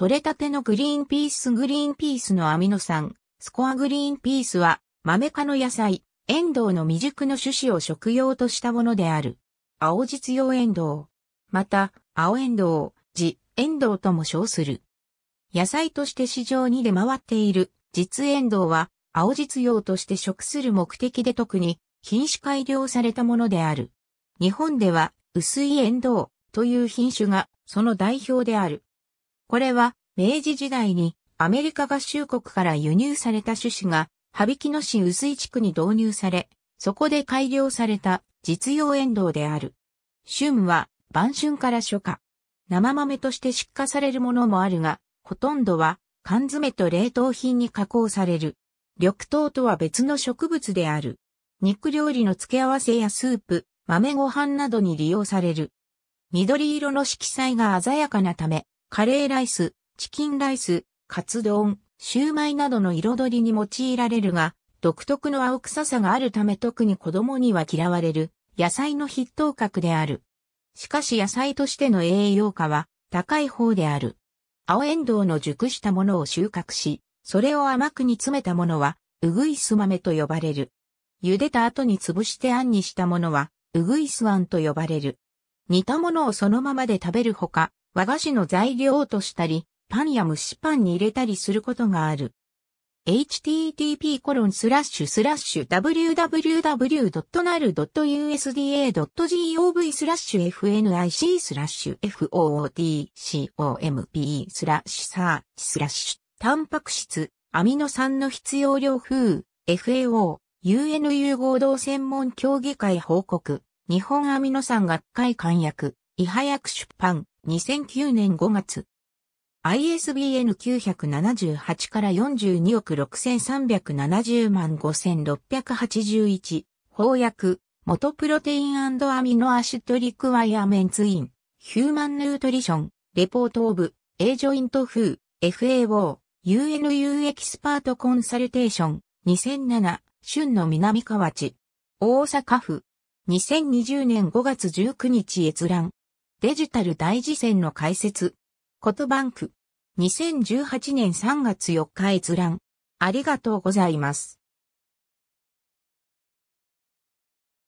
取れたてのグリーンピースグリーンピースのアミノ酸、スコアグリーンピースは、豆科の野菜、エンドウの未熟の種子を食用としたものである。青実用エンドウ。また、青エンドウ、ジ、エンドウとも称する。野菜として市場に出回っている、実エンドウは、青実用として食する目的で特に、品種改良されたものである。日本では、薄いエンドウという品種が、その代表である。これは明治時代にアメリカ合衆国から輸入された種子が、羽曳野市薄井地区に導入され、そこで改良された実用エンドウである。春は晩春から初夏。生豆として出荷されるものもあるが、ほとんどは缶詰と冷凍品に加工される。緑豆とは別の植物である。肉料理の付け合わせやスープ、豆ご飯などに利用される。緑色の色彩が鮮やかなため、カレーライス、チキンライス、カツ丼、シューマイなどの彩りに用いられるが、独特の青臭さがあるため特に子供には嫌われる野菜の筆頭格である。しかし野菜としての栄養価は高い方である。青エンドウの熟したものを収穫し、それを甘く煮詰めたものは、うぐいす豆と呼ばれる。茹でた後に潰してあんにしたものは、うぐいすあんと呼ばれる。煮たものをそのままで食べるほか、和菓子の材料としたり、パンや蒸しパンに入れたりすることがある。http://www.nal.usda.gov スラッシュ fnic スラッシュ f o o c o m p スラッシュサーチスラッシュタンパク質アミノ酸の必要量風 FAO UNU 合同専門協議会報告日本アミノ酸学会簡約いはやく出版、2009年5月。ISBN 978から42億6370万5681、翻訳、元プロテインアミノアシトリクワイアメンツイン、ヒューマンヌートリション、レポートオブ、エージョイントフー、FAO、UNU エキスパートコンサルテーション、2007、春の南河内、大阪府、2020年5月19日閲覧、デジタル大事戦の解説。ことバンク。2018年3月4日閲覧。ありがとうございます。